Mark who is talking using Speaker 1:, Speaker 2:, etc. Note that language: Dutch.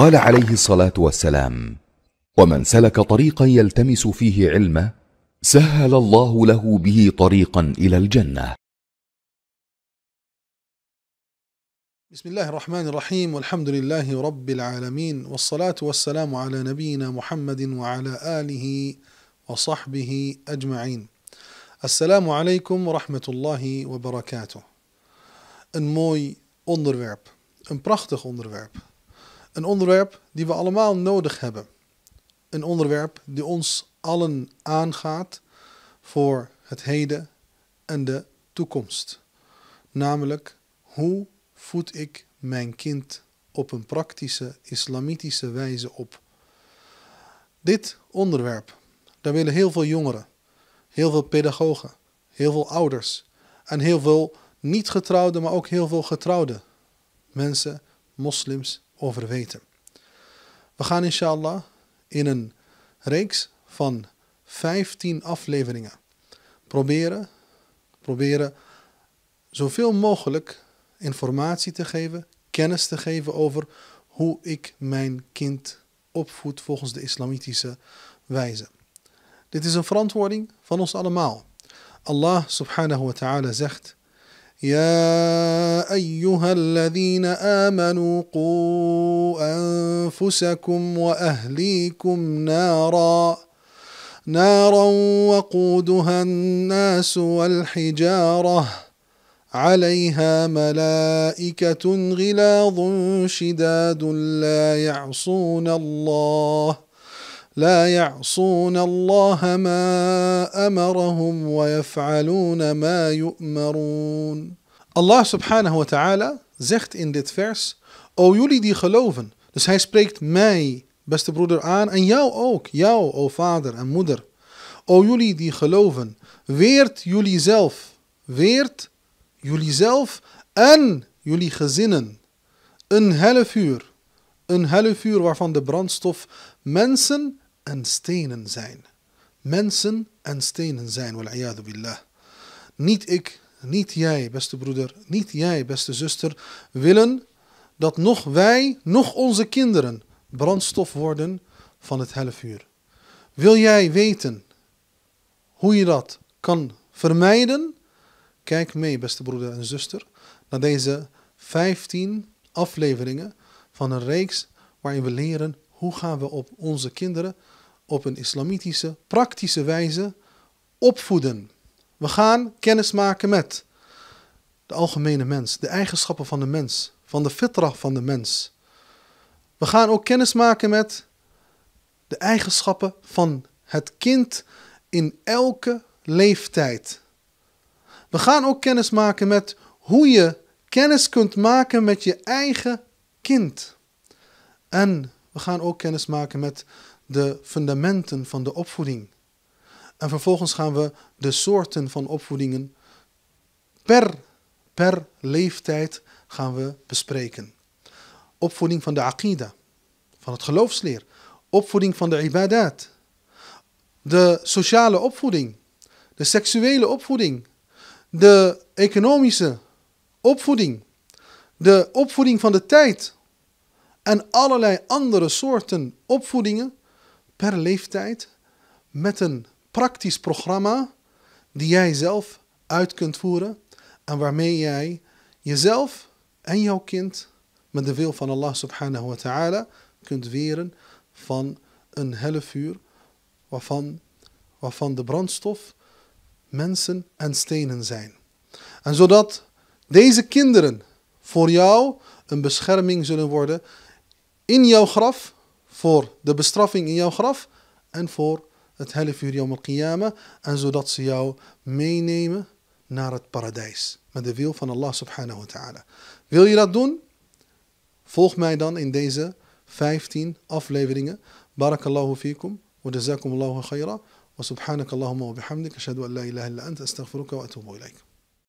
Speaker 1: قال عليه الصلاه والسلام ومن سلك طريقا يلتمس فيه علما سهل الله له به طريقا الى الجنه بسم الله الرحمن الرحيم والحمد لله رب العالمين والصلاه والسلام على نبينا محمد وعلى اله وصحبه اجمعين السلام عليكم ورحمه الله وبركاته. Een mooi onderwerp, een prachtig onderwerp. Een onderwerp die we allemaal nodig hebben. Een onderwerp die ons allen aangaat voor het heden en de toekomst. Namelijk, hoe voed ik mijn kind op een praktische islamitische wijze op? Dit onderwerp, daar willen heel veel jongeren, heel veel pedagogen, heel veel ouders en heel veel niet getrouwde, maar ook heel veel getrouwde mensen, moslims over weten. We gaan inshallah in een reeks van 15 afleveringen proberen, proberen zoveel mogelijk informatie te geven, kennis te geven over hoe ik mijn kind opvoed volgens de islamitische wijze. Dit is een verantwoording van ons allemaal. Allah subhanahu wa ta'ala zegt يا ايها الذين امنوا قوا انفسكم واهليكم نارا نارا وقودها الناس والحجاره عليها ملائكه غلاظ شداد لا يعصون الله لا يعصون الله ما wa ويفعلون ما Allah subhanahu wa ta'ala zegt in dit vers O jullie die geloven Dus hij spreekt mij, beste broeder, aan en jou ook Jou, o vader en moeder O jullie die geloven Weert jullie zelf Weert jullie zelf en jullie gezinnen een hellevuur, een hellevuur waarvan de brandstof mensen en stenen zijn. Mensen en stenen zijn, wal'iyadu billah. Niet ik, niet jij, beste broeder, niet jij, beste zuster, willen dat nog wij, nog onze kinderen brandstof worden van het hellevuur. Wil jij weten hoe je dat kan vermijden? Kijk mee, beste broeder en zuster, naar deze 15 afleveringen van een reeks waarin we leren hoe gaan we op onze kinderen op een islamitische, praktische wijze opvoeden. We gaan kennis maken met de algemene mens, de eigenschappen van de mens, van de fitra van de mens. We gaan ook kennis maken met de eigenschappen van het kind in elke leeftijd. We gaan ook kennis maken met hoe je kennis kunt maken met je eigen kind. En we gaan ook kennis maken met de fundamenten van de opvoeding. En vervolgens gaan we de soorten van opvoedingen per, per leeftijd gaan we bespreken. Opvoeding van de aqida, van het geloofsleer. Opvoeding van de ibadat. De sociale opvoeding. De seksuele opvoeding. De economische opvoeding. De opvoeding van de tijd. En allerlei andere soorten opvoedingen per leeftijd met een praktisch programma die jij zelf uit kunt voeren en waarmee jij jezelf en jouw kind met de wil van Allah subhanahu wa ta'ala kunt weren van een hellevuur waarvan, waarvan de brandstof mensen en stenen zijn. En zodat deze kinderen voor jou een bescherming zullen worden in jouw graf voor de bestraffing in jouw graf en voor het hellevuur Yom al-Qiyamah. En zodat ze jou meenemen naar het paradijs. Met de wil van Allah subhanahu wa ta'ala. Wil je dat doen? Volg mij dan in deze 15 afleveringen. Barakallahu fikum. Wa jazakum Allahu khaira. Wa subhanakallahumma wa bihamdik. Ashadu an la ilaha illa anta Astaghfiruka wa atubu ilayk.